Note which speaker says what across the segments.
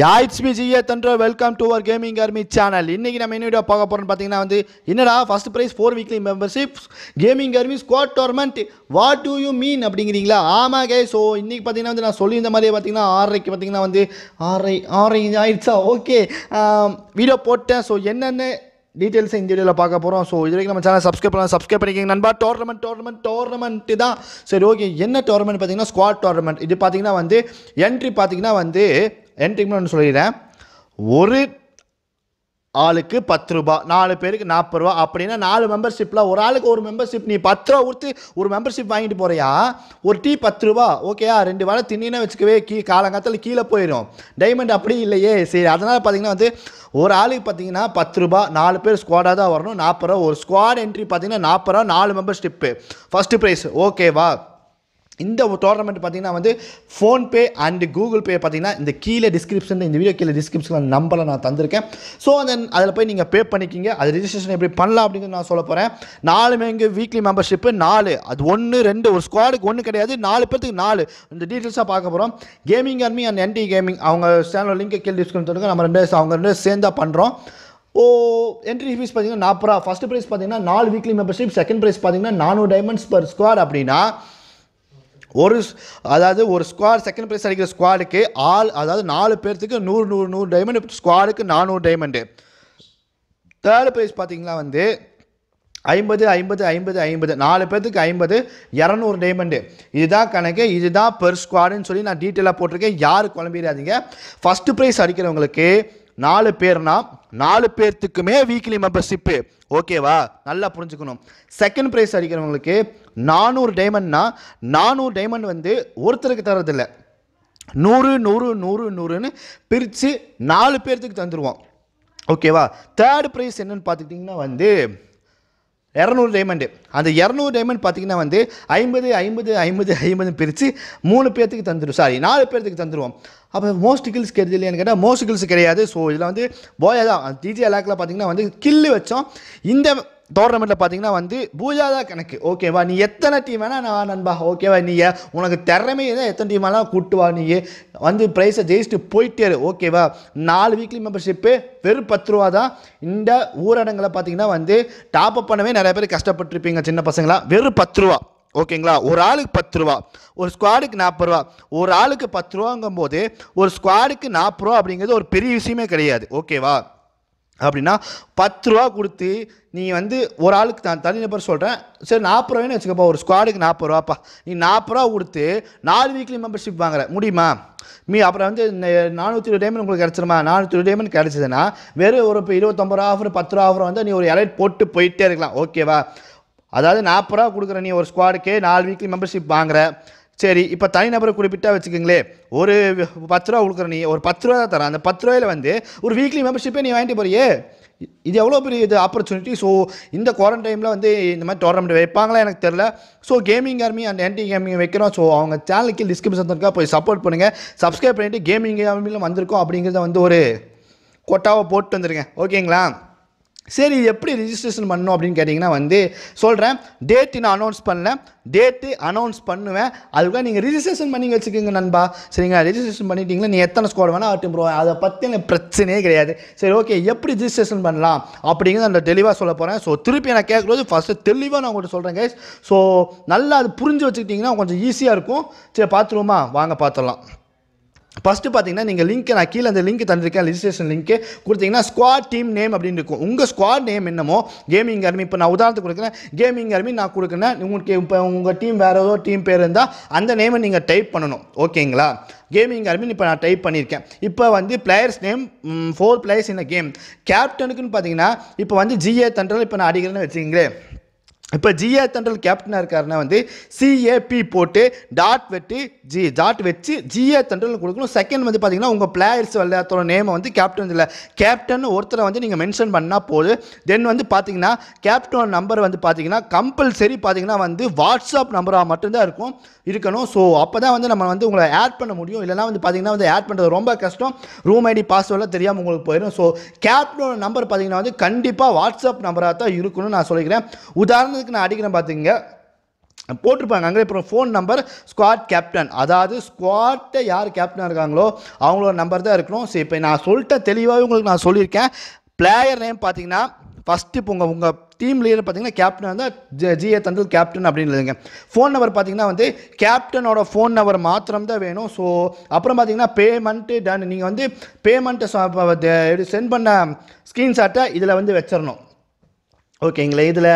Speaker 1: yeah it's me GA தன்ற welcome to our gaming army channel இன்றைக்கி நம்ம என்ன வீடியோ பார்க்க போகிறோம்னு பார்த்தீங்கன்னா வந்து என்னடா first prize for weekly membership gaming army squad tournament what do you mean அப்படிங்கிறீங்களா ஆமாம் கே ஸோ இன்றைக்கி பார்த்தீங்கன்னா வந்து நான் சொல்லியிருந்த மாதிரியே பார்த்தீங்கன்னா ஆறரைக்கு பார்த்தீங்கன்னா வந்து ஆறரை ஆறரை ஆயிடுச்சா ஓகே வீடியோ போட்டேன் ஸோ என்னென்ன டீட்டெயில்ஸ் இந்த வீடியோவில் பார்க்க போகிறோம் ஸோ இது வரைக்கும் நம்ம சேனல் சப்ஸ்கிரைப் பண்ணலாம் சப்ஸ்கிரைப் பண்ணிக்கிங்க நண்பா டோர்னமெண்ட் டோர்னமெண்ட் டோர்னமெண்ட்டு தான் சரி ஓகே என்ன டோர்னமெண்ட் பார்த்தீங்கன்னா ஸ்குவாட் டோர்னமெண்ட் இது பார்த்தீங்கன்னா வந்து என்ட்ரி பார்த்தீங்கன்னா வந்து என்ன சொல்லிடுறேன் ஒரு ஆளுக்கு பத்து ரூபா நாலு பேருக்கு நாற்பது ரூபா அப்படின்னா நாலு மெம்பர்ஷிப்பில் ஒரு ஆளுக்கு ஒரு மெம்பர்ஷிப் நீ பத்து ரூபா கொடுத்து ஒரு மெம்பர்ஷிப் வாங்கிட்டு போறியா ஒரு டீ பத்து ரூபா ஓகேயா ரெண்டு வாழை தின்னினா வச்சுக்கவே கீ காலங்காலத்தில் கீழே போயிடும் டைமண்ட் அப்படி இல்லையே சரி அதனால் பார்த்தீங்கன்னா வந்து ஒரு ஆளுக்கு பார்த்தீங்கன்னா பத்து ரூபா நாலு பேர் ஸ்குவாடாக தான் வரணும் நாற்பது ரூபா ஒரு ஸ்குவாட் என்ட்ரி பார்த்தீங்கன்னா நாற்பது ரூபா நாலு மெம்பர்ஷிப்பு ஃபஸ்ட்டு ப்ரைஸ் ஓகேவா இந்த டோர்னமெண்ட் பார்த்தீங்கன்னா வந்து ஃபோன்பே அண்டு கூகுள் பே பார்த்தீங்கன்னா இந்த கீழே டிஸ்கிரிப்ஷன் இந்த வீடியோ கீழே டிஸ்கிரிப்ஷனில் நம்பரை நான் தந்திருக்கேன் ஸோ தென் அதில் போய் நீங்கள் பே பண்ணிக்கிங்க அது ரிஜிஸ்ட்ரேஷன் எப்படி பண்ணலாம் அப்படிங்கிறது நான் சொல்ல போகிறேன் நாலு மேங்கு வீக்லி மெம்பர்ஷிப்பு நாலு அது ஒன்று ரெண்டு ஒரு ஸ்குவாடுக்கு ஒன்று கிடையாது நாலு பேர்த்துக்கு நாலு இந்த டீட்டெயில்ஸாக பார்க்க போகிறோம் gaming army and NT gaming அவங்க சேனலில் லிங்க் கீழே டிஸ்கிரிப்ஷன் தருங்க நம்ம ரெண்டு அவங்க ரெண்டு சேர்ந்தாக பண்ணுறோம் ஓ என்ட்ரி ஃபீஸ் பார்த்தீங்கன்னா நாற்பது ரூபா ஃபஸ்ட் ப்ரைஸ் பார்த்தீங்கன்னா நாலு வீக்லி மெம்பர்ஷிப் செகண்ட் ப்ரைஸ் பார்த்தீங்கன்னா நானூறு டைமண்ட்ஸ் பர் ஸ்குவாட் அப்படின்னா ஒரு அதாவது ஒரு ஸ்குவாட் செகண்ட் ப்ரைஸ் அடிக்கிற ஸ்குவாடுக்கு ஆள் அதாவது நாலு பேர்த்துக்கு நூறு நூறு நூறு டைமண்ட் ஸ்குவாடுக்கு நானூறு டைமண்டு தேர்டு ப்ரைஸ் பார்த்திங்கன்னா வந்து ஐம்பது ஐம்பது ஐம்பது ஐம்பது நாலு பேர்த்துக்கு ஐம்பது இரநூறு டைமண்டு இதுதான் கணக்கு இதுதான் பெர் ஸ்குவாடுன்னு சொல்லி நான் டீட்டெயிலாக போட்டிருக்கேன் யார் குழம்பிடாதீங்க ஃபஸ்ட்டு ப்ரைஸ் அடிக்கிறவங்களுக்கு நாலு பேர்னா நாலு பேர்த்துக்குமே வீக்லி மெம்பர்ஷிப்பு ஓகேவா நல்லா புரிஞ்சுக்கணும் செகண்ட் ப்ரைஸ் அடிக்கிறவங்களுக்கு நானூறு டைமண்ட்னா நானூறு டைமண்ட் வந்து ஒருத்தருக்கு தரதில்லை நூறு நூறு நூறு நூறுன்னு பிரித்து நாலு பேர்த்துக்கு தந்துடுவோம் ஓகேவா தேர்ட் ப்ரைஸ் என்னன்னு பார்த்துக்கிட்டிங்கன்னா வந்து இரநூறு டைமண்டு அந்த இரநூறு டைமண்ட் பார்த்திங்கன்னா வந்து ஐம்பது ஐம்பது ஐம்பது ஐம்பதுன்னு பிரித்து மூணு பேர்த்துக்கு தந்துடும் சாரி நாலு பேர்த்துக்கு தந்துடுவோம் அப்போ மோஸ்ட் கில்ஸ் கெடுது இல்லையானு கேட்டால் மோஸ்ட் கில்ஸ் கிடையாது ஸோ இதில் வந்து போயா தான் டிஜி அலாக்கில் பார்த்திங்கன்னா வந்து கில்லு வச்சோம் இந்த டோர்னமெண்ட்டில் பார்த்தீங்கன்னா வந்து பூஜா தான் கணக்கு ஓகேவா நீ எத்தனை டீம் வேணால் நான் நண்பா ஓகேவா நீ உனக்கு திறமையே தான் எத்தனை டீம் கூட்டு கூட்டுவா நீ வந்து ப்ரைஸை ஜெயிச்சுட்டு போயிட்டே ஓகேவா நாலு வீக்லி மெம்பர்ஷிப்பு வெறும் பத்து ரூபா தான் இந்த ஊரடங்கில் பார்த்தீங்கன்னா வந்து டாப் அப் பண்ணவே நிறைய பேர் கஷ்டப்பட்டுருப்பீங்க சின்ன பசங்களாம் வெறும் பத்து ரூபா ஓகேங்களா ஒரு ஆளுக்கு பத்து ரூபா ஒரு ஸ்குவாடுக்கு நாற்பது ரூபா ஒரு ஆளுக்கு பத்து ரூபாங்கும் போது ஒரு ஸ்குவாடுக்கு நாற்பது ரூபா அப்படிங்கிறது ஒரு பெரிய விஷயமே கிடையாது ஓகேவா அப்படின்னா பத்து ரூபா கொடுத்து நீ வந்து ஒரு ஆளுக்கு நான் தனிநபர் சொல்கிறேன் சரி நாற்பது ரூபாய்னு வச்சுக்கப்பா ஒரு ஸ்குவாடுக்கு நாற்பது ரூபாப்பா நீ நாற்பது ரூபா கொடுத்து நாலு வீக்லி மெம்பர்ஷிப் வாங்குற முடியுமா மீ அப்புறம் வந்து நானூற்றி இருபது டைமண்ட் உங்களுக்கு கிடச்சிருமா நானூற்றி இருபது டைமண்ட் கிடச்சிதுன்னா வெறும் ஒரு இப்போ இருபத்தொம்பது ரூபா ஆஃபர் பத்து ரூபா ஆஃபர் வந்து நீ ஒரு எலைட் போட்டு போயிட்டே இருக்கலாம் ஓகேவா அதாவது நாற்பது ரூபா கொடுக்குற நீ ஒரு ஸ்குவாடுக்கே நாலு வீக்லி மெம்பர்ஷிப் வாங்குற சரி இப்போ தனிநபரை குறிப்பிட்டா வச்சுக்கோங்களேன் ஒரு பத்து ரூபா கொடுக்குற நீ ஒரு பத்து ரூபா தான் தரேன் அந்த பத்து ரூபாயில் வந்து ஒரு வீக்லி மெம்பர்ஷிப்பே நீ வாங்கிட்டு போறியே இது எவ்வளோ பெரிய இது ஆப்பர்ச்சுனிட்டி ஸோ இந்த குவாரண்டைனில் வந்து இந்த மாதிரி டோர்னமெண்ட் வைப்பாங்களா எனக்கு தெரில so gaming army and anti gaming வைக்கிறோம் ஸோ அவங்க சேனலுக்கு டிஸ்கிரிப்ஷன் இருக்கா போய் சப்போர்ட் பண்ணுங்கள் சப்ஸ்கிரைப் பண்ணிவிட்டு கேமிங் ஆர்மியில் வந்திருக்கோம் அப்படிங்கிறத வந்து ஒரு கொட்டாவை போட்டு வந்துருங்க ஓகேங்களா சரி இது எப்படி ரிஜிஸ்ட்ரேஷன் பண்ணணும் அப்படின்னு கேட்டிங்கன்னா வந்து சொல்கிறேன் டேட்டு நான் அனௌன்ஸ் பண்ணேன் டேட்டு அனௌன்ஸ் பண்ணுவேன் அதுக்காக நீங்கள் ரிஜிஸ்ட்ரேஷன் பண்ணி வச்சுக்கோங்க நண்பா சரிங்களா ரிஜிஸ்ட்ரேஷன் பண்ணிட்டீங்களா நீ எத்தனை ஸ்கோர் வேணால் ஆட்டும் போவேன் அதை பற்றி எனக்கு பிரச்சனையே கிடையாது சரி ஓகே எப்படி ரிஜிஸ்ட்ரேஷன் பண்ணலாம் அப்படிங்கிறத நான் தெளிவாக சொல்ல போகிறேன் ஸோ திருப்பி நான் கேட்குறது ஃபஸ்ட்டு தெளிவாக நான் உங்கள்கிட்ட சொல்கிறேன் கேஸ் ஸோ நல்லா அது புரிஞ்சு வச்சுக்கிட்டிங்கன்னா கொஞ்சம் ஈஸியாக இருக்கும் சரி பார்த்துருவோமா வாங்க பார்த்துடலாம் ஃபஸ்ட்டு பார்த்தீங்கன்னா நீங்கள் லிங்க் நான் கீழே அந்த லிங்க் தந்திருக்கேன் ரிஜிஸ்ட்ரேஷன் லிங்க்கு கொடுத்தீங்கன்னா ஸ்குவாட் டீம் நேம் அப்படின்னு இருக்கும் உங்கள் ஸ்குவாட் நேம் என்னமோ கேமிங் அருமி இப்போ நான் உதாரணத்துக்கு கொடுக்குறேன் கேமிங் அருமி நான் கொடுக்குறேன் உங்களுக்கு இப்போ உங்கள் டீம் வேறு ஏதோ டீம் பேர் இருந்தால் அந்த நேமை நீங்கள் டைப் பண்ணணும் ஓகேங்களா கேமிங் அர்மின் இப்போ நான் டைப் பண்ணியிருக்கேன் இப்போ வந்து பிளேயர்ஸ் நேம் ஃபோர் பிளேயர்ஸ் இந்த கேம் கேப்டனுக்குன்னு பார்த்தீங்கன்னா இப்போ வந்து ஜிஏ தண்டல் இப்போ நான் அடிக்கிறேன்னு வச்சுக்கிங்களேன் இப்போ ஜிஏ தண்டல் கேப்டனாக இருக்காருன்னா வந்து சிஏபி போட்டு டாட் வெட்டி ஜி டாட் வச்சு ஜிஏ தண்டல் கொடுக்கணும் செகண்ட் வந்து பார்த்தீங்கன்னா உங்கள் பிளேயர்ஸ் விளையாட்டோட நேமை வந்து கேப்டன் இல்லை கேப்டன் ஒருத்தரை வந்து நீங்கள் மென்ஷன் பண்ணால் போதும் தென் வந்து பார்த்தீங்கன்னா கேப்டன் நம்பர் வந்து பார்த்தீங்கன்னா கம்பல்சரி பார்த்தீங்கன்னா வந்து வாட்ஸ்அப் நம்பராக மட்டும்தான் இருக்கும் இருக்கணும் ஸோ அப்போ தான் வந்து நம்ம வந்து உங்களை ஆட் பண்ண முடியும் இல்லைனா வந்து பார்த்தீங்கன்னா வந்து ஆட் பண்ணுறது ரொம்ப கஷ்டம் ரூம் ஐடி பாஸ்வேர்டெலாம் தெரியாமல் உங்களுக்கு போயிடும் ஸோ கேப்டனோட நம்பர் பார்த்தீங்கன்னா வந்து கண்டிப்பாக வாட்ஸ்அப் நம்பராக தான் இருக்கணும்னு நான் சொல்லிக்கிறேன் உதாரணம் அதுக்கு நான் அடிக்கிறேன் பார்த்தீங்க போட்டிருப்பாங்க அங்கே இப்போ ஃபோன் நம்பர் ஸ்குவாட் கேப்டன் அதாவது ஸ்குவாட்டை யார் கேப்டனாக இருக்காங்களோ அவங்களோட நம்பர் தான் இருக்கணும் சரி இப்போ நான் சொல்லிட்டேன் தெளிவாகவே உங்களுக்கு நான் சொல்லியிருக்கேன் பிளேயர் நேம் பார்த்தீங்கன்னா ஃபஸ்ட்டு இப்போ உங்கள் உங்கள் டீம் லீடர் பார்த்தீங்கன்னா கேப்டன் இருந்தால் ஜிஏ தந்தல் கேப்டன் அப்படின்னு ஃபோன் நம்பர் பார்த்தீங்கன்னா வந்து கேப்டனோட ஃபோன் நம்பர் மாத்திரம் தான் வேணும் ஸோ அப்புறம் பார்த்தீங்கன்னா பேமெண்ட்டு டன் நீங்கள் வந்து பேமெண்ட்டை சென்ட் பண்ண ஸ்க்ரீன்ஷாட்டை இதில் வந்து வச்சிடணும் ஓகேங்களே இதில்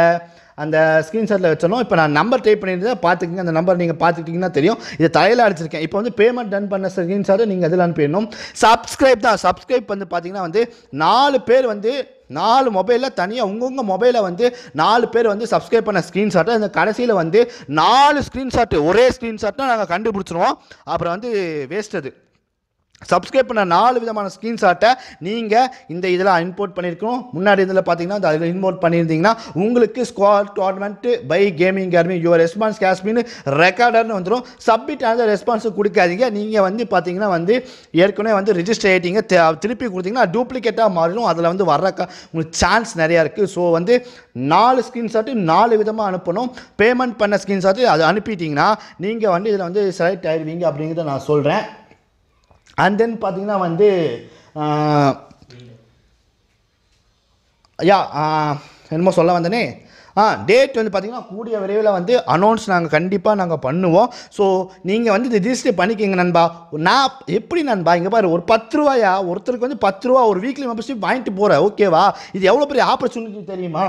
Speaker 1: அந்த ஸ்க்ரீன்ஷாட்டில் வச்சனோ இப்போ நான் நம்பர் டைப் பண்ணியிருந்தேன் பார்த்துக்கிங்க அந்த நம்பர் நீங்கள் பார்த்துக்கிட்டிங்கன்னா தெரியும் இது தலையில் அடிச்சிருக்கேன் இப்போ வந்து பேமெண்ட் டன் பண்ண ஸ்க்ரீன்ஷாட்டை நீங்கள் அதில் அனுப்பிடணும் சப்ஸ்கிரைப் தான் சப்ஸ்கிரைப் வந்து பார்த்தீங்கன்னா வந்து நாலு பேர் வந்து நாலு மொபைலில் தனியாக உங்கவுங்க மொபைலை வந்து நாலு பேர் வந்து சப்ஸ்கிரைப் பண்ண ஸ்க்ரீன்ஷாட்டை இந்த கடைசியில் வந்து நாலு ஸ்க்ரீன்ஷாட்டு ஒரே ஸ்க்ரீன்ஷாட்னா நாங்கள் கண்டுபிடிச்சிருவோம் அப்புறம் வந்து வேஸ்ட் அது சப்ஸ்கிரைப் பண்ண நாலு விதமான ஸ்க்ரீன்ஷாட்டை நீங்கள் இந்த இதில் இம்போர்ட் பண்ணியிருக்கணும் முன்னாடி இதில் பார்த்தீங்கன்னா அதில் இம்போர்ட் பண்ணியிருந்தீங்கன்னா உங்களுக்கு squad tournament by gaming army your response கேஷ்மின் ரெக்கார்டர்னு வந்துடும் சப்மிட் ஆனது ரெஸ்பான்ஸும் கொடுக்காதீங்க நீங்கள் வந்து பார்த்தீங்கன்னா வந்து ஏற்கனவே வந்து ரிஜிஸ்டர் ஆகிட்டீங்க திருப்பி கொடுத்தீங்கன்னா டூப்ளிகேட்டாக மாறிடும் அதில் வந்து வர்ற உங்களுக்கு சான்ஸ் நிறையா இருக்குது ஸோ வந்து நாலு ஸ்க்ரீன்ஷாட்டு நாலு விதமாக அனுப்பணும் பேமெண்ட் பண்ண ஸ்க்ரீன்ஷாட்டு அது அனுப்பிட்டிங்கன்னா நீங்கள் வந்து இதில் வந்து செலக்ட் ஆயிடுவீங்க அப்படிங்கிறத நான் சொல்கிறேன் அண்ட் தென் பார்த்திங்கன்னா வந்து யா என்னமோ சொல்ல வந்தனே ஆ டேட் வந்து பார்த்தீங்கன்னா கூடிய விரைவில் வந்து அனௌன்ஸ் நாங்கள் கண்டிப்பாக நாங்கள் பண்ணுவோம் ஸோ நீங்கள் வந்து இது ரிஜிஸ்டர் பண்ணிக்கிங்க நண்பா நான் எப்படி நண்பா இங்கே பாரு ஒரு பத்து ரூபாயா ஒருத்தருக்கு வந்து பத்து ரூபா ஒரு வீக்லி மெம்பர்ஷிப் வாங்கிட்டு போகிறேன் ஓகேவா இது எவ்வளோ பெரிய ஆப்பர்ச்சுனிட்டி தெரியுமா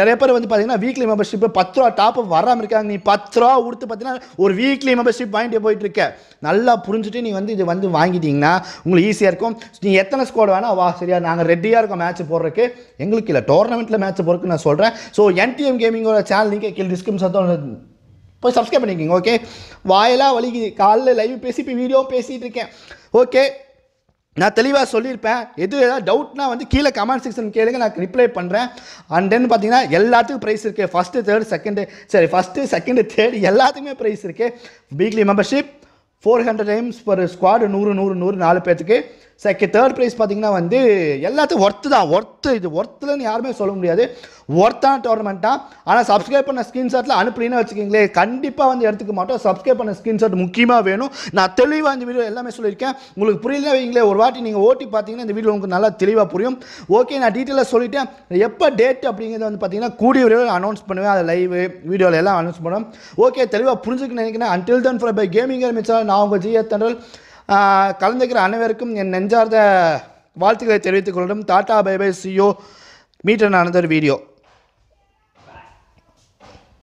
Speaker 1: நிறைய பேர் வந்து பார்த்தீங்கன்னா வீக்லி மெம்பர்ஷிப் பத்து ரூபா டாப் வராமல் இருக்காங்க நீ பத்து ரூபா கொடுத்து பார்த்தீங்கன்னா ஒரு வீக்லி மெம்பர்ஷிப் வாங்கிட்டு போயிட்டு இருக்க நல்லா புரிஞ்சுட்டு நீ வந்து இது வந்து வாங்கிட்டீங்கன்னா உங்களுக்கு ஈஸியாக இருக்கும் நீ எத்தனை ஸ்கோர் வேணால் வா சரியா நாங்கள் ரெடியாக இருக்கோம் மேட்ச் போடுறதுக்கு எங்களுக்கு இல்லை டோர்னமெண்ட்டில் மேட்ச் போகிறதுக்கு நான் சொல்கிறேன் ஸோ என்டிஏ ஏவிஎம் கேமிங்கோட சேனல் லிங்கை கீழ் டிஸ்கிரிப்ஷன் போய் சப்ஸ்கிரைப் பண்ணிக்கிங்க ஓகே வாயெல்லாம் வலிக்குது காலைல லைவ் பேசி இப்போ வீடியோவும் பேசிகிட்டு இருக்கேன் ஓகே நான் தெளிவாக சொல்லியிருப்பேன் எது ஏதாவது டவுட்னா வந்து கீழே கமெண்ட் செக்ஷன் கேளுங்க நான் ரிப்ளை பண்ணுறேன் அண்ட் தென் பார்த்தீங்கன்னா எல்லாத்துக்கும் ப்ரைஸ் இருக்குது ஃபஸ்ட்டு தேர்டு செகண்டு சரி ஃபஸ்ட்டு செகண்டு தேர்டு எல்லாத்துக்குமே ப்ரைஸ் இருக்குது weekly membership four hundred times per squad நூறு நூறு நூறு நாலு பேர்த்துக்கு செகண்ட் தேர்ட் ப்ரைஸ் பார்த்தீங்கன்னா வந்து எல்லாத்தையும் ஒர்த்து தான் ஒர்த்து இது ஒர்த்துலன்னு யாருமே சொல்ல முடியாது ஒர்த்தான டோர்னமெண்ட்டாக ஆனால் சப்ஸ்கிரைப் பண்ண ஸ்க்ரீன்ஷாட்டில் அனுப்பினா வச்சுக்கிங்களேன் கண்டிப்பாக வந்து எடுத்துக்க மாட்டோம் சப்ஸ்கிரைப் பண்ண ஷாட் முக்கியமாக வேணும் நான் தெளிவாக இந்த வீடியோ எல்லாமே சொல்லியிருக்கேன் உங்களுக்கு புரியல வைங்களே ஒரு வாட்டி நீங்கள் ஓட்டி பார்த்தீங்கன்னா இந்த வீடியோ உங்களுக்கு நல்லா தெளிவாக புரியும் ஓகே நான் டீட்டெயிலாக சொல்லிட்டேன் எப்போ டேட் அப்படிங்கிறது வந்து பார்த்தீங்கன்னா கூடிய விரைவில் அனௌன்ஸ் பண்ணுவேன் அதை லைவ் வீடியோவில் எல்லாம் அனௌன்ஸ் பண்ணுவேன் ஓகே தெளிவாக புரிஞ்சுக்கணும் நினைக்கிறேன் until then for bye gaming நான் உங்கள் ஜிஎ தண்டல் கலந்துக்கிற அனைவருக்கும் என் நெஞ்சார்ந்த வாழ்த்துக்களை தெரிவித்துக் கொள்ளும் டாட்டா பை சியோ சிஓ மீட்டர் ஆனந்தர் வீடியோ